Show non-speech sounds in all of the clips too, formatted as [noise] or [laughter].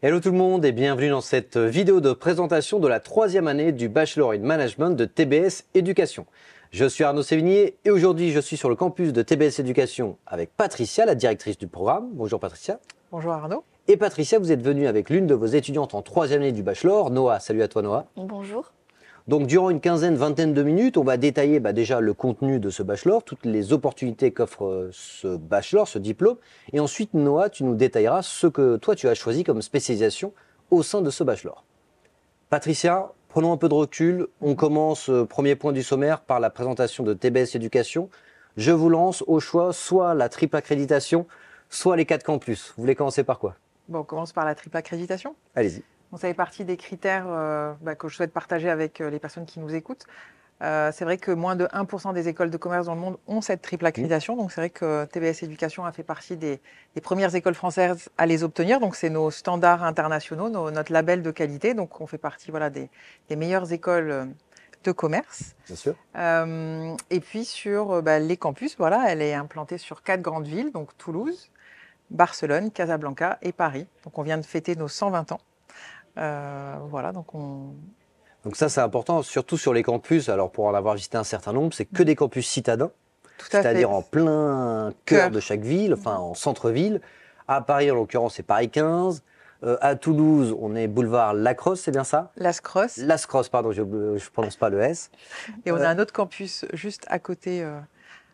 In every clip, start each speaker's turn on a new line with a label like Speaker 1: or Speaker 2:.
Speaker 1: Hello tout le monde et bienvenue dans cette vidéo de présentation de la troisième année du Bachelor in Management de TBS Éducation. Je suis Arnaud Sévigné et aujourd'hui je suis sur le campus de TBS Éducation avec Patricia, la directrice du programme. Bonjour Patricia. Bonjour Arnaud. Et Patricia, vous êtes venue avec l'une de vos étudiantes en troisième année du Bachelor, Noah. Salut à toi Noah. Bonjour. Donc durant une quinzaine, vingtaine de minutes, on va détailler bah, déjà le contenu de ce bachelor, toutes les opportunités qu'offre euh, ce bachelor, ce diplôme. Et ensuite, Noah, tu nous détailleras ce que toi, tu as choisi comme spécialisation au sein de ce bachelor. Patricia, prenons un peu de recul. On commence, euh, premier point du sommaire, par la présentation de TBS Éducation. Je vous lance au choix soit la triple accréditation, soit les quatre campus. Vous voulez commencer par quoi
Speaker 2: Bon, on commence par la triple accréditation. Allez-y ça fait partie des critères euh, bah, que je souhaite partager avec euh, les personnes qui nous écoutent. Euh, c'est vrai que moins de 1% des écoles de commerce dans le monde ont cette triple mmh. accréditation. Donc c'est vrai que TBS Éducation a fait partie des, premières écoles françaises à les obtenir. Donc c'est nos standards internationaux, notre label de qualité. Donc on fait partie voilà, des, meilleures écoles de commerce. Bien sûr. et puis sur bah, les campus, voilà, elle est implantée sur quatre grandes villes, donc Toulouse, Barcelone, Casablanca et Paris. Donc on vient de fêter nos 120 ans. Euh, voilà, donc on,
Speaker 1: donc ça, c'est important, surtout sur les campus. Alors, pour en avoir visité un certain nombre, c'est que des campus citadins, c'est-à-dire en
Speaker 2: plein
Speaker 1: cœur de chaque ville, enfin mm-hmm. en centre-ville. À Paris, en l'occurrence, c'est Paris 15. Euh, à Toulouse,
Speaker 2: on est boulevard Lacrosse, c'est bien ça Lacrosse. Lacrosse, pardon, je ne prononce pas le S. Et on a euh, un autre campus juste à côté,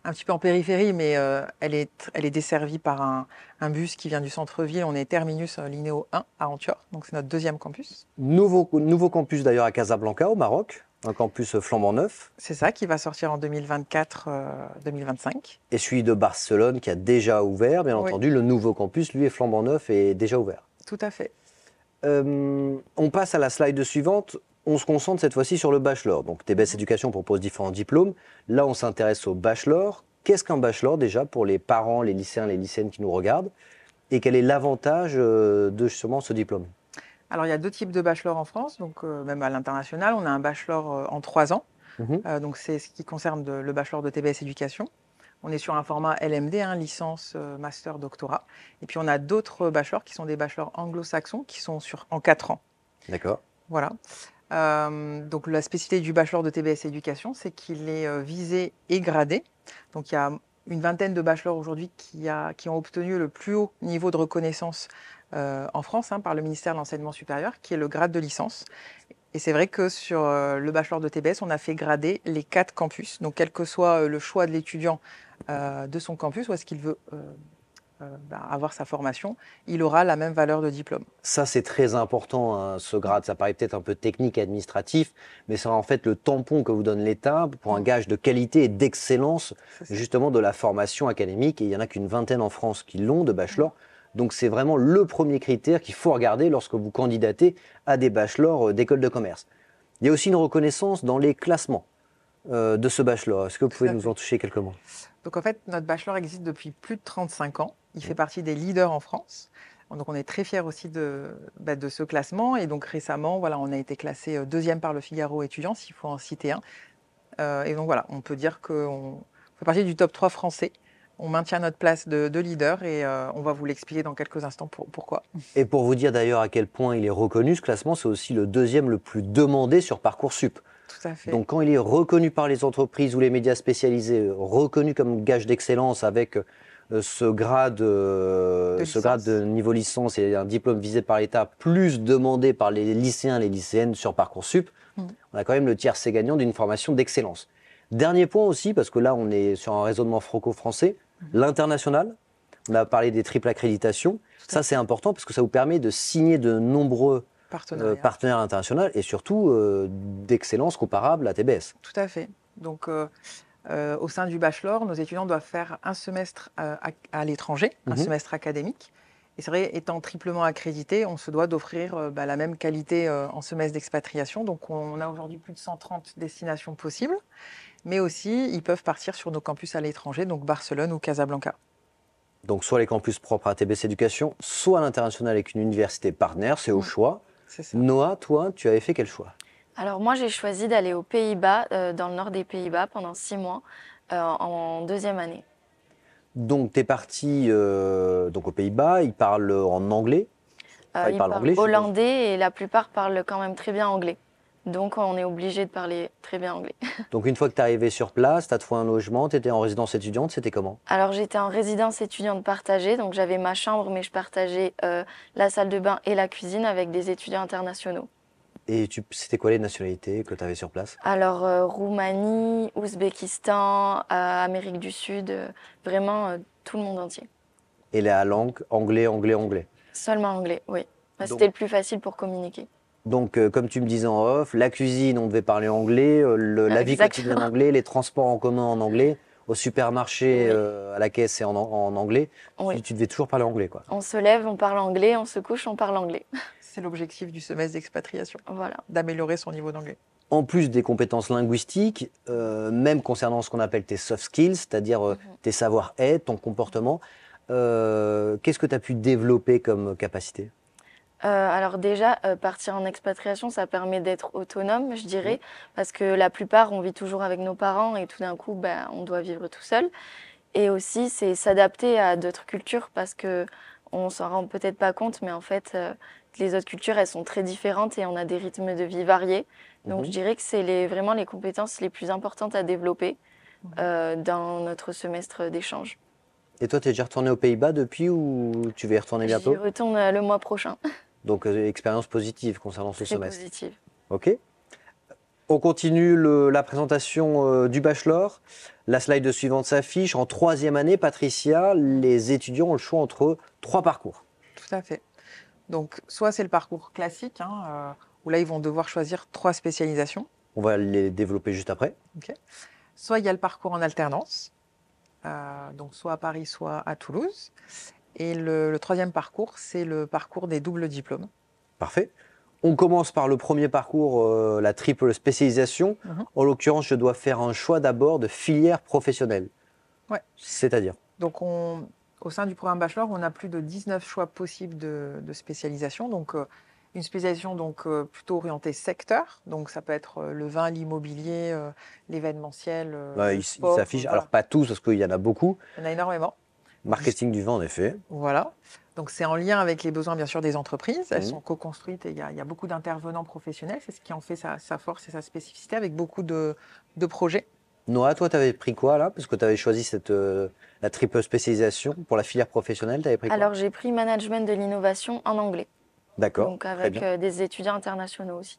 Speaker 2: un petit peu en périphérie, mais euh, elle, est, desservie par un, bus qui vient du centre-ville. On est terminus euh, Linéo 1 à Antioche, donc c'est notre deuxième campus.
Speaker 1: Nouveau, campus d'ailleurs à Casablanca, au Maroc, un campus euh, flambant neuf.
Speaker 2: C'est ça, qui va sortir en 2024-2025.
Speaker 1: et celui de Barcelone qui a déjà ouvert, bien entendu, le nouveau campus, lui, est flambant neuf et déjà ouvert. Tout à fait. on passe à la slide suivante on se concentre cette fois-ci sur le bachelor. Donc TBS mhm. Éducation propose différents diplômes. Là, on s'intéresse au bachelor. Qu'est-ce qu'un bachelor déjà pour les parents, les lycéens, les lycéennes qui nous regardent Et quel est l'avantage euh, de justement ce diplôme
Speaker 2: Alors il y a deux types de bachelor en France, donc euh, même à l'international. On a un bachelor euh, en trois ans. Mhm. donc c'est ce qui concerne le bachelor de TBS Éducation. On est sur un format LMD, hein, licence, master, doctorat. Et puis on a d'autres bachelors qui sont des bachelors anglo-saxons qui sont sur, en quatre ans. D'accord. Voilà. Euh, donc la spécificité du bachelor de TBS Éducation, c'est qu'il est euh, visé et gradé. Donc il y a une vingtaine de bachelors aujourd'hui qui, qui ont obtenu le plus haut niveau de reconnaissance euh, en France hein, par le ministère de l'Enseignement supérieur, qui est le grade de licence. Et c'est vrai que sur le bachelor de TBS, on a fait grader les quatre campus. Donc quel que soit le choix de l'étudiant de son campus, ou est-ce qu'il veut euh, bah, avoir sa formation, il aura la même valeur de diplôme.
Speaker 1: Ça, c'est très important, hein, ce grade. Ça paraît peut-être un peu technique et administratif, mais c'est en fait le tampon que vous donne l'État pour un mm. gage de qualité et d'excellence, justement, de la formation académique. Et il y en a qu'une vingtaine en France qui l'ont de bachelor. Mm. Donc c'est vraiment le premier critère qu'il faut regarder lorsque vous candidatez à des bachelors euh, d'école de commerce. Il y a aussi une reconnaissance dans les classements. Euh, de ce bachelor. Est-ce que vous pouvez nous en toucher quelques mots
Speaker 2: Donc en fait, notre bachelor existe depuis plus de 35 ans. Il mm. fait partie des leaders en France. Donc on est très fiers aussi de, bah, ce classement. Et donc récemment, on a été classé euh, deuxième par le Figaro étudiant, s'il faut en citer un. Euh, et donc voilà, on peut dire qu'on fait partie du top 3 français. On maintient notre place de, leader et on va vous l'expliquer dans quelques instants pourquoi.
Speaker 1: Et pour vous dire d'ailleurs à quel point il est reconnu, ce classement, c'est aussi le deuxième le plus demandé sur Parcoursup. Donc quand il est reconnu par les entreprises ou les médias spécialisés, euh, reconnu comme gage d'excellence avec euh, ce grade, euh, de ce grade de niveau licence et un diplôme visé par l'État, plus demandé par les lycéens, et les lycéennes sur Parcoursup, mm. on a quand même le tiers c'est gagnant d'une formation d'excellence. Dernier point aussi, parce que là on est sur un raisonnement franco-français, mm. l'international. On a parlé des triples accréditations. Ça c'est important parce que ça vous permet de signer de nombreux euh, partenaire international et surtout euh, d'excellence comparable à TBS.
Speaker 2: Tout à fait. Donc, euh, au sein du bachelor, nos étudiants doivent faire un semestre à, l'étranger, un mhm. semestre académique. Et c'est vrai, étant triplement accrédité, on se doit d'offrir bah, la même qualité en semestre d'expatriation. Donc, on a aujourd'hui plus de 130 destinations possibles. Mais aussi, ils peuvent partir sur nos campus à l'étranger, donc Barcelone ou Casablanca
Speaker 1: donc soit les campus propres à TBS Éducation, soit l'international avec une université partenaire, c'est au mm. choix. Noah, toi, tu avais fait quel choix
Speaker 3: Alors moi, j'ai choisi d'aller aux Pays-Bas, euh, dans le nord des Pays-Bas, pendant six mois, euh, en deuxième année.
Speaker 1: Donc, tu es parti euh, donc aux Pays-Bas, ils parlent en anglais ils, parlent, hollandais
Speaker 3: et la plupart parlent quand même très bien anglais. Donc on est obligé de parler très bien anglais.
Speaker 1: [laughs] Donc une fois que tu es arrivé sur place, tu as trouvé un logement, tu étais en résidence étudiante, c'était comment
Speaker 3: Alors j'étais en résidence étudiante partagée, donc j'avais ma chambre mais je partageais euh, la salle de bain et la cuisine avec des étudiants internationaux.
Speaker 1: Et c'était quoi les nationalités que tu avais sur place
Speaker 3: Alors euh, Roumanie, Ouzbékistan, euh, Amérique du Sud, vraiment tout le monde entier.
Speaker 1: Et la langue anglais, anglais, anglais
Speaker 3: Seulement anglais, oui. Bah, c'était le plus facile pour communiquer.
Speaker 1: Donc, euh, comme tu me disais en off, la cuisine, on devait parler anglais, euh, la vie quotidienne en anglais, les transports en commun en anglais, au supermarché, euh, à la caisse, et en, anglais. Tu, devais toujours parler anglais, quoi.
Speaker 3: On se lève, on parle anglais, on se couche, on parle anglais. [laughs] C'est l'objectif
Speaker 2: du semestre d'expatriation. Voilà. D'améliorer son niveau d'anglais.
Speaker 1: En plus des compétences linguistiques, même concernant ce qu'on appelle tes soft skills, c'est-à-dire mhm. tes savoir-être, ton comportement, qu'est-ce que tu as pu développer comme capacité
Speaker 3: euh, alors déjà, euh, partir en expatriation, ça permet d'être autonome, je dirais, parce que la plupart, on vit toujours avec nos parents et tout d'un coup, ben, on doit vivre tout seul. Et aussi, c'est s'adapter à d'autres cultures parce que on s'en rend peut-être pas compte, mais en fait, euh, les autres cultures, elles sont très différentes et on a des rythmes de vie variés. Donc, mhm. je dirais que c'est vraiment les compétences les plus importantes à développer dans notre semestre d'échange.
Speaker 1: Et toi, tu es déjà retourné aux Pays-Bas depuis ou tu vas y retourner bientôt Je
Speaker 3: retourne le mois prochain. [laughs]
Speaker 1: Donc, euh, expérience positive concernant ce semestre. OK. On continue la présentation euh, du bachelor. La slide suivante s'affiche. En troisième année, Patricia, les étudiants ont le choix entre trois parcours.
Speaker 2: Tout à fait. Donc, soit c'est le parcours classique, hein, euh, où là, ils vont devoir choisir trois spécialisations.
Speaker 1: On va les développer juste après.
Speaker 2: Ok. Soit il y a le parcours en alternance, donc soit à Paris, soit à Toulouse. Et le, troisième parcours, c'est le parcours des doubles diplômes.
Speaker 1: Parfait. On commence par le premier parcours, euh, la triple spécialisation. Mhm. En l'occurrence, je dois faire un choix d'abord de filière professionnelle. Ouais. C'est-à-dire
Speaker 2: Donc, au sein du programme Bachelor, on a plus de 19 choix possibles de, spécialisation. Donc, euh, une spécialisation donc euh, plutôt orientée secteur, donc ça peut être le vin, l'immobilier, l'événementiel. Il ils s'affichent, alors
Speaker 1: pas tous parce qu'il y en a beaucoup.
Speaker 2: Il y en a énormément.
Speaker 1: Marketing du vent, en effet.
Speaker 2: Voilà. Donc c'est en lien avec les besoins bien sûr des entreprises. Elles mmh. sont co-construites et il y, a beaucoup d'intervenants professionnels. C'est ce qui en fait sa, force et sa spécificité avec beaucoup de, projets.
Speaker 1: Noah, toi, tu avais pris quoi là Parce que tu avais choisi cette, euh, la triple spécialisation pour la filière professionnelle. Tu avais pris quoi Alors j'ai
Speaker 3: pris management de l'innovation en anglais.
Speaker 1: D'accord. Donc avec euh,
Speaker 3: des étudiants internationaux aussi.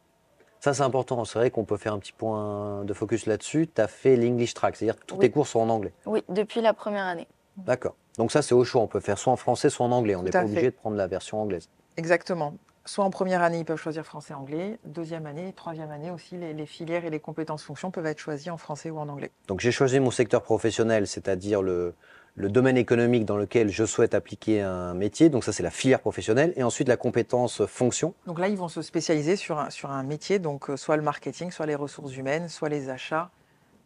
Speaker 1: Ça, c'est important. C'est vrai qu'on peut faire un petit point de focus là-dessus. Tu as fait l'English Track, c'est-à-dire que tous tes cours sont en anglais.
Speaker 3: Oui, depuis la première année.
Speaker 1: D'accord. Donc ça, c'est au choix. On peut faire soit en français, soit en anglais. On n'est pas obligé de prendre la version anglaise.
Speaker 2: Exactement. Soit en première année, ils peuvent choisir français-anglais. Deuxième année, troisième année aussi, les, filières et les compétences fonctions peuvent être choisies en français ou en anglais.
Speaker 1: Donc j'ai choisi mon secteur professionnel, c'est-à-dire le, domaine économique dans lequel je souhaite appliquer un métier. Donc ça, c'est la filière professionnelle. Et ensuite, la compétence fonction.
Speaker 2: Donc là, ils vont se spécialiser sur un, sur un métier, donc euh, soit le marketing, soit les ressources humaines, soit les achats,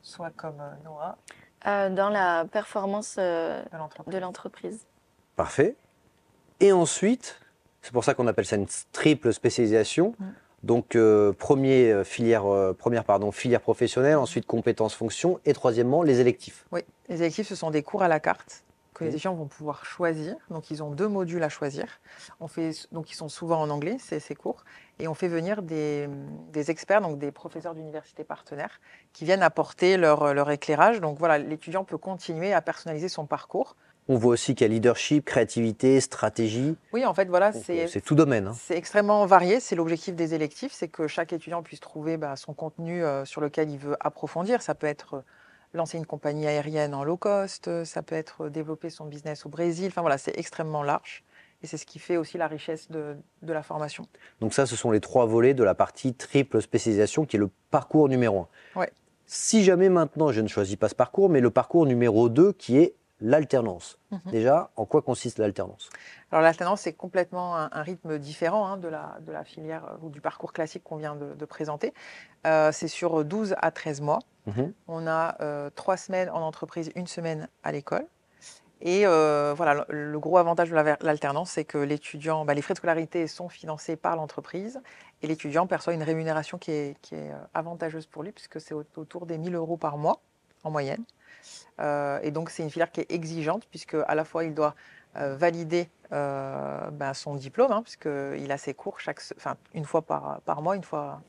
Speaker 3: soit comme euh, Noah, euh, dans la performance euh, de l'entreprise.
Speaker 1: Parfait. Et ensuite, c'est pour ça qu'on appelle ça une triple spécialisation. Mm. Donc, euh, premier, filière, première pardon, filière professionnelle, ensuite compétences, fonctions, et troisièmement, les électifs.
Speaker 2: Oui, les électifs, ce sont des cours à la carte les étudiants vont pouvoir choisir. Donc, ils ont deux modules à choisir. On fait, donc, ils sont souvent en anglais, c'est ces cours. Et on fait venir des, experts, donc des professeurs d'université partenaires, qui viennent apporter leur, éclairage. Donc, voilà, l'étudiant peut continuer à personnaliser son parcours.
Speaker 1: On voit aussi qu'il y a leadership, créativité, stratégie.
Speaker 2: Oui, en fait, voilà, c'est tout domaine. Hein. C'est extrêmement varié. C'est l'objectif des électifs, c'est que chaque étudiant puisse trouver bah, son contenu euh, sur lequel il veut approfondir. Ça peut être lancer une compagnie aérienne en low cost, euh, ça peut être euh, développer son business au Brésil. Enfin voilà, c'est extrêmement large. Et c'est ce qui fait aussi la richesse de, la formation.
Speaker 1: Donc ça, ce sont les trois volets de la partie triple spécialisation qui est le parcours numéro un. Ouais. Si jamais maintenant je ne choisis pas ce parcours, mais le parcours numéro deux qui est l'alternance. Mhm. Déjà, en quoi consiste l'alternance
Speaker 2: Alors l'alternance, c'est complètement un, rythme différent hein, de, la, filière euh, ou du parcours classique qu'on vient de, présenter. Euh, c'est sur 12 à 13 mois. Mhm. On a euh, trois semaines en entreprise, une semaine à l'école. Et voilà, le, gros avantage de l'alternance, c'est que l'étudiant, bah, les frais de scolarité sont financés par l'entreprise et l'étudiant perçoit une rémunération qui qui est avantageuse pour lui puisque c'est autour des 1000 euros par mois en moyenne. Euh, et donc, c'est une filière qui est exigeante, puisque à la fois, il doit euh, valider euh, bah, son diplôme, hein, puisqu'il a ses cours chaque, une fois par, par mois, une fois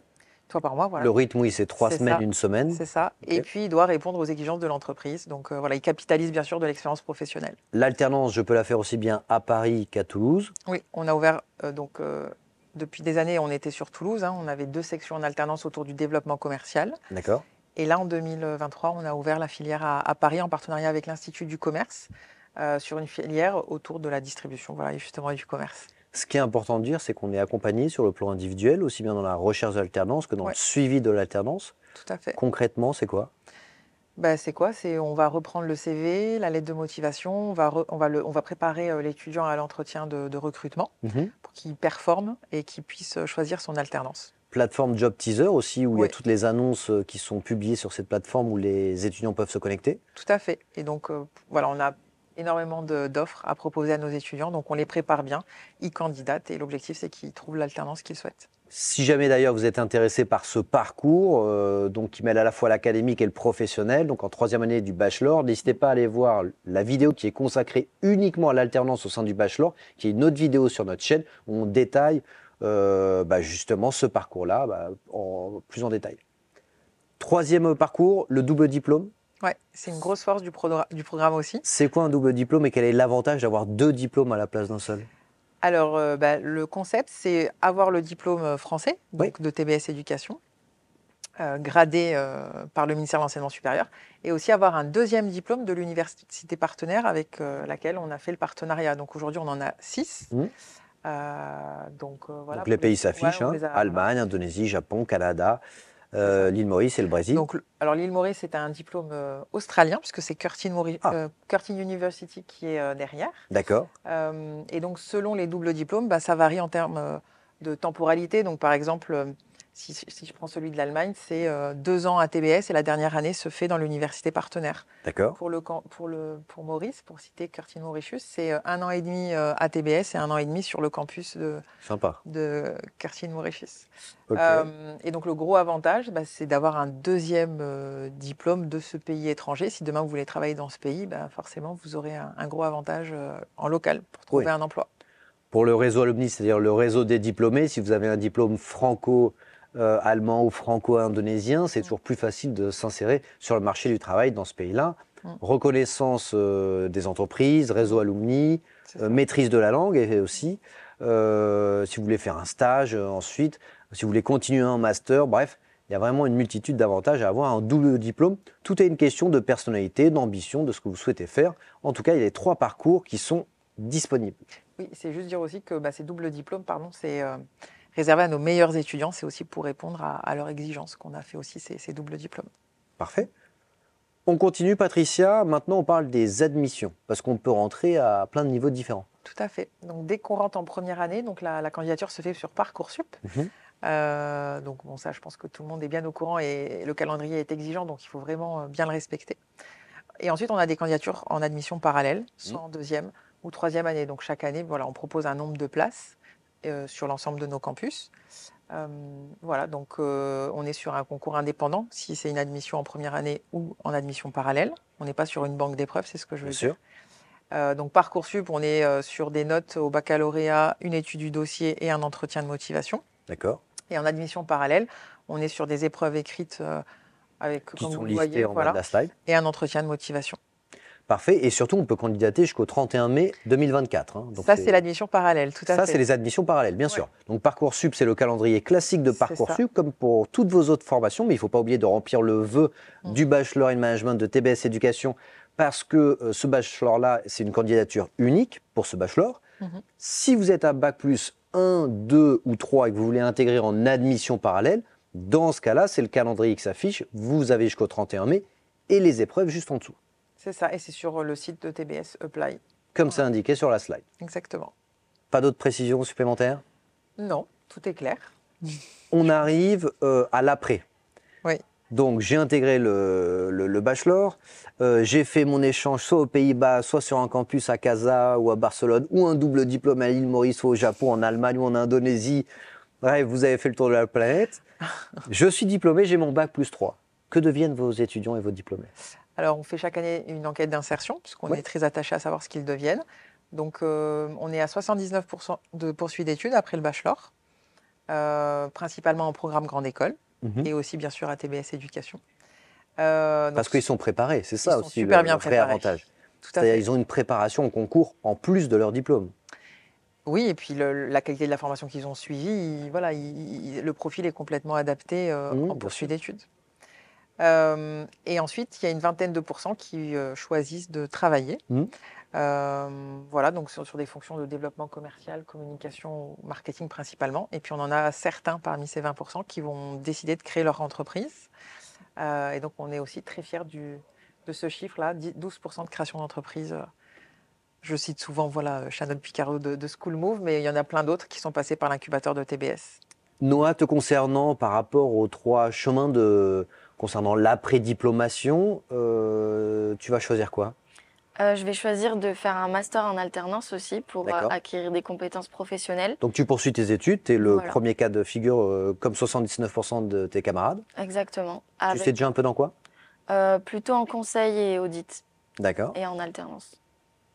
Speaker 2: par mois. Voilà. Le rythme, oui, c'est trois semaines, une semaine. C'est ça. Et puis, il doit répondre aux exigences de l'entreprise. Donc, voilà, il capitalise bien sûr de l'expérience professionnelle.
Speaker 1: L'alternance, je peux la faire aussi bien à Paris qu'à Toulouse.
Speaker 2: Oui, on a ouvert donc. depuis des années, on était sur Toulouse. Hein. on avait deux sections en alternance autour du développement commercial. D'accord. Et là, en 2023, on a ouvert la filière à, Paris en partenariat avec l'Institut du commerce euh, sur une filière autour de la distribution voilà, et justement du commerce.
Speaker 1: Ce qui est important de dire, c'est qu'on est accompagné sur le plan individuel, aussi bien dans la recherche d'alternance que dans le suivi de l'alternance. Tout à fait. Concrètement, c'est quoi
Speaker 2: bah, c'est quoi C'est on va reprendre le CV, la lettre de motivation, on va, on va, on va préparer euh, l'étudiant à l'entretien de, recrutement mhm. pour qu'il performe et qu'il puisse euh, choisir son alternance
Speaker 1: plateforme Job Teaser aussi, où il y a toutes les annonces euh, qui sont publiées sur cette plateforme où les étudiants peuvent se connecter.
Speaker 2: Tout à fait. Et donc, euh, voilà, on a énormément d'offres à proposer à nos étudiants, donc on les prépare bien, ils candidatent et l'objectif c'est qu'ils trouvent l'alternance qu'ils souhaitent.
Speaker 1: Si jamais d'ailleurs vous êtes intéressé par ce parcours, euh, donc qui mêle à la fois l'académique et le professionnel, donc en troisième année du bachelor, n'hésitez pas à aller voir la vidéo qui est consacrée uniquement à l'alternance au sein du bachelor, qui est une autre vidéo sur notre chaîne où on détaille euh, bah, justement ce parcours-là bah, plus en détail. Troisième parcours, le double diplôme.
Speaker 2: Ouais, c'est une grosse force du, programme aussi.
Speaker 1: C'est quoi un double diplôme et quel est l'avantage d'avoir deux diplômes à la place d'un seul
Speaker 2: Alors, euh, bah, le concept, c'est avoir le diplôme euh, français, de TBS Éducation, gradé par le ministère de l'Enseignement supérieur, et aussi avoir un deuxième diplôme de l'université partenaire avec laquelle on a fait le partenariat. Donc aujourd'hui, on en a six. Mmh. Euh, donc, euh, les pays s'affichent, hein. Allemagne,
Speaker 1: Indonésie, Japon, Canada, euh, l'île Maurice et le Brésil.
Speaker 2: alors l'île Maurice c'est un diplôme australien puisque c'est Curtin, ah. University qui est derrière. D'accord. et donc selon les doubles diplômes, bah, ça varie en termes de temporalité. Donc par exemple, si, je prends celui de l'Allemagne, c'est euh, deux ans à TBS et la dernière année se fait dans l'université partenaire. D'accord. Pour, le, pour, le, pour Maurice, pour citer Curtin Mauritius, c'est euh, un an et demi euh, à TBS et un an et demi sur le campus de, Sympa. de Curtin Mauritius. et donc le gros avantage, bah, c'est d'avoir un deuxième diplôme de ce pays étranger. Si demain vous voulez travailler dans ce pays, bah, forcément vous aurez un, gros avantage en local pour trouver un emploi
Speaker 1: pour le réseau alumni, c'est-à-dire le réseau des diplômés, si vous avez un diplôme franco euh, allemand ou franco indonésien c'est mm. toujours plus facile de s'insérer sur le marché du travail dans ce pays-là. Mm. Reconnaissance euh, des entreprises, réseau mm. alumni, euh, maîtrise de la langue et aussi. si vous voulez faire un stage ensuite, si vous voulez continuer un master, bref, il y a vraiment une multitude d'avantages à avoir un double diplôme. Tout est une question de personnalité, d'ambition, de ce que vous souhaitez faire. En tout cas, il y a les trois parcours qui sont disponibles.
Speaker 2: Oui, c'est juste dire aussi que bah, ces doubles diplômes, pardon, c'est réservé à nos meilleurs étudiants. C'est aussi pour répondre à, leurs exigences qu'on a fait aussi ces, doubles diplômes. Parfait.
Speaker 1: On continue, Patricia. Maintenant, on parle des admissions, parce qu'on peut rentrer à plein de niveaux différents.
Speaker 2: Tout à fait. Donc, dès qu'on rentre en première année, donc la, candidature se fait sur Parcoursup. Mhm. Euh, donc, bon, ça, je pense que tout le monde est bien au courant et le calendrier est exigeant, donc il faut vraiment euh, bien le respecter. Et ensuite, on a des candidatures en admission parallèle, soit mhm. en deuxième ou troisième année. Donc, chaque année, voilà, on propose un nombre de places. Euh, sur l'ensemble de nos campus. Euh, voilà, donc euh, on est sur un concours indépendant, si c'est une admission en première année ou en admission parallèle. On n'est pas sur une banque d'épreuves, c'est ce que je veux Bien dire. Sûr. Euh, donc Parcoursup, on est sur des notes au baccalauréat, une étude du dossier et un entretien de motivation. D'accord. Et en admission parallèle, on est sur des épreuves écrites avec comme vous voyez, en la
Speaker 1: slide. et un entretien de motivation. Parfait. Et surtout, on peut candidater jusqu'au 31 mai 2024. Hein. Donc ça, c'est
Speaker 2: l'admission parallèle, tout à fait. Ça, c'est les
Speaker 1: admissions parallèles, bien sûr. Donc Parcoursup, c'est le calendrier classique de Parcoursup, comme pour toutes vos autres formations, mais il ne faut pas oublier de remplir le vœu mm. du Bachelor in Management de TBS Éducation, parce que euh, ce Bachelor-là, c'est une candidature unique pour ce Bachelor. Mm-hmm. Si vous êtes à Bac plus 1, 2 ou 3 et que vous voulez intégrer en admission parallèle, dans ce cas-là, c'est le calendrier qui s'affiche. Vous avez jusqu'au 31 mai et les épreuves juste en dessous.
Speaker 2: C'est ça, et c'est sur euh, le site de TBS Apply.
Speaker 1: Comme c'est indiqué sur la slide. Exactement. Pas d'autres précisions supplémentaires
Speaker 2: Non, tout est clair. [laughs]
Speaker 1: On arrive euh, à l'après. Oui. Donc j'ai intégré le, bachelor, euh, j'ai fait mon échange soit aux Pays-Bas, soit sur un campus à Casa ou à Barcelone, ou un double diplôme à l'île Maurice soit au Japon, en Allemagne ou en Indonésie. Bref, vous avez fait le tour de la planète. [laughs] Je suis diplômé, j'ai mon bac plus 3. Que deviennent vos étudiants et vos diplômés
Speaker 2: alors, on fait chaque année une enquête d'insertion, puisqu'on est très attaché à savoir ce qu'ils deviennent. Donc, euh, on est à 79% de poursuite d'études après le bachelor, euh, principalement en programme grande école, mhm. et aussi, bien sûr, à TBS Éducation. Euh,
Speaker 1: parce qu'ils sont préparés, c'est ça aussi, super bien avantage. cest à ils ont une préparation au concours en plus de leur diplôme.
Speaker 2: Oui, et puis la qualité de la formation qu'ils ont suivie, voilà, le profil est complètement adapté en poursuite d'études. Euh, et ensuite, il y a une vingtaine de pourcents qui euh, choisissent de travailler. Mmh. Euh, voilà, donc sur, des fonctions de développement commercial, communication, marketing principalement. Et puis on en a certains parmi ces 20% qui vont décider de créer leur entreprise. et donc on est aussi très fiers du, de ce chiffre-là, 12% de création d'entreprise. Je cite souvent voilà, Shannon Picaro de, de School Move, mais il y en a plein d'autres qui sont passés par l'incubateur de TBS.
Speaker 1: Noah, te concernant par rapport aux trois chemins de, concernant l'après-diplomation, euh, tu vas choisir quoi
Speaker 3: euh, je vais choisir de faire un master en alternance aussi pour euh, acquérir des compétences professionnelles.
Speaker 1: Donc tu poursuis tes études, tu es le premier cas de figure comme 79% de tes camarades.
Speaker 3: Exactement. Tu sais
Speaker 1: déjà un peu dans quoi
Speaker 3: Plutôt en conseil et audit. D'accord. Et en alternance.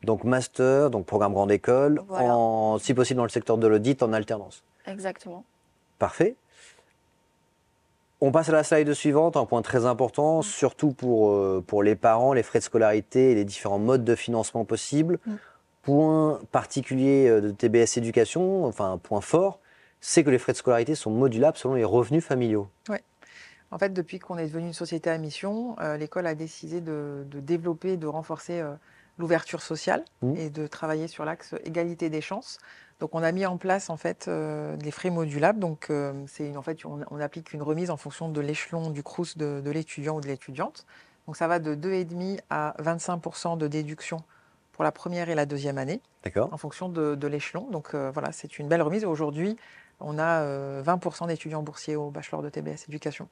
Speaker 1: Donc master, donc programme grande école, en, si possible dans le secteur de l'audit en alternance. Exactement. Parfait. On passe à la slide suivante, un point très important, mm. surtout pour, euh, pour les parents, les frais de scolarité et les différents modes de financement possibles. Mm. Point particulier euh, de TBS Éducation, enfin un point fort, c'est que les frais de scolarité sont modulables selon les revenus familiaux.
Speaker 2: Oui. En fait, depuis qu'on est devenu une société à mission, euh, l'école a décidé de, de, développer, de renforcer l'ouverture sociale mm. et de travailler sur l'axe égalité des chances donc on a mis en place en fait euh, des frais modulables. Donc euh, en fait on, applique une remise en fonction de l'échelon du crous de, l'étudiant ou de l'étudiante. Donc ça va de 2,5 à 25 de déduction pour la première et la deuxième année, en fonction de, l'échelon. Donc euh, voilà, c'est une belle remise. Aujourd'hui, on a 20 d'étudiants boursiers au bachelor de TBS éducation.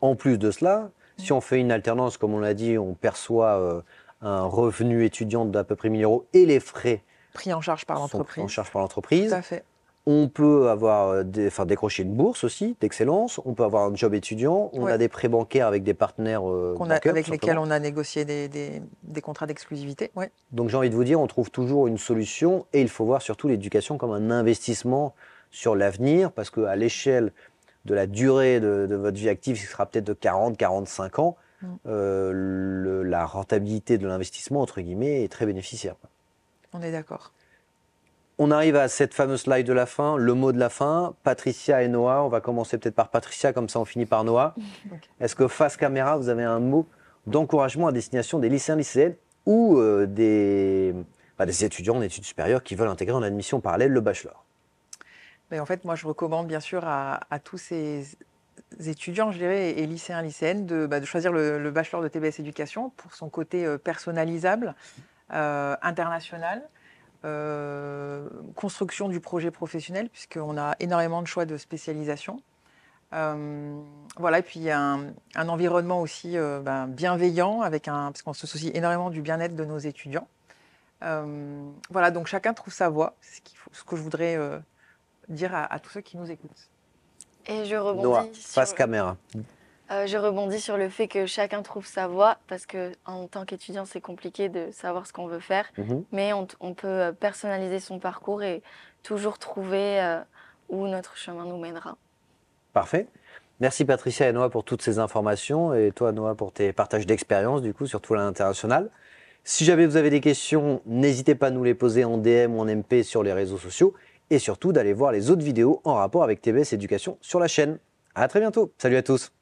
Speaker 1: En plus de cela, mm. si on fait une alternance, comme on l'a dit, on perçoit un revenu étudiant d'à peu près 1000 euros et les frais
Speaker 2: pris en charge par l'entreprise. En
Speaker 1: charge par l'entreprise. Tout fait. On peut avoir des, enfin, décrocher une bourse aussi d'excellence. On peut avoir un job étudiant. On a des prêts bancaires avec des partenaires euh, avec lesquels on
Speaker 2: a négocié des, contrats d'exclusivité.
Speaker 1: Donc j'ai envie de vous dire, on trouve toujours une solution et il faut voir surtout l'éducation comme un investissement sur l'avenir parce qu'à l'échelle de la durée de, votre vie active, ce sera peut-être de 40-45 ans, mm. euh, la rentabilité de l'investissement, entre guillemets, est très bénéficiaire.
Speaker 2: On est d'accord.
Speaker 1: On arrive à cette fameuse slide de la fin, le mot de la fin, Patricia et Noah. On va commencer peut-être par Patricia, comme ça on finit par Noah. [laughs] Est-ce que face caméra, vous avez un mot d'encouragement à destination des lycéens, lycéennes ou euh, bah, des, étudiants en études supérieures qui veulent intégrer en admission parallèle le bachelor
Speaker 2: mais ben, en fait, moi, je recommande bien sûr à, tous ces étudiants, je dirais, et lycéens, lycéennes, de, bah, de choisir le, le, bachelor de TBS Éducation pour son côté euh, personnalisable, euh, international, euh, construction du projet professionnel, puisqu'on a énormément de choix de spécialisation. Euh, voilà, et puis un, un environnement aussi ben, bienveillant, avec un, parce qu'on se soucie énormément du bien-être de nos étudiants. voilà, donc chacun trouve sa voie, ce, que je voudrais dire à, tous ceux qui nous écoutent.
Speaker 3: Et je rebondis. face caméra. Euh, je rebondis sur le fait que chacun trouve sa voie, parce que en tant qu'étudiant, c'est compliqué de savoir ce qu'on veut faire, mhm. mais on, peut euh, personnaliser son parcours et toujours trouver euh, où notre chemin nous mènera.
Speaker 1: Parfait. Merci Patricia et Noah pour toutes ces informations et toi Noah pour tes partages d'expérience du coup, surtout à l'international. Si jamais vous avez des questions, n'hésitez pas à nous les poser en DM ou en MP sur les réseaux sociaux et surtout d'aller voir les autres vidéos en rapport avec TBS Éducation
Speaker 3: sur la chaîne. À très bientôt. Salut à tous.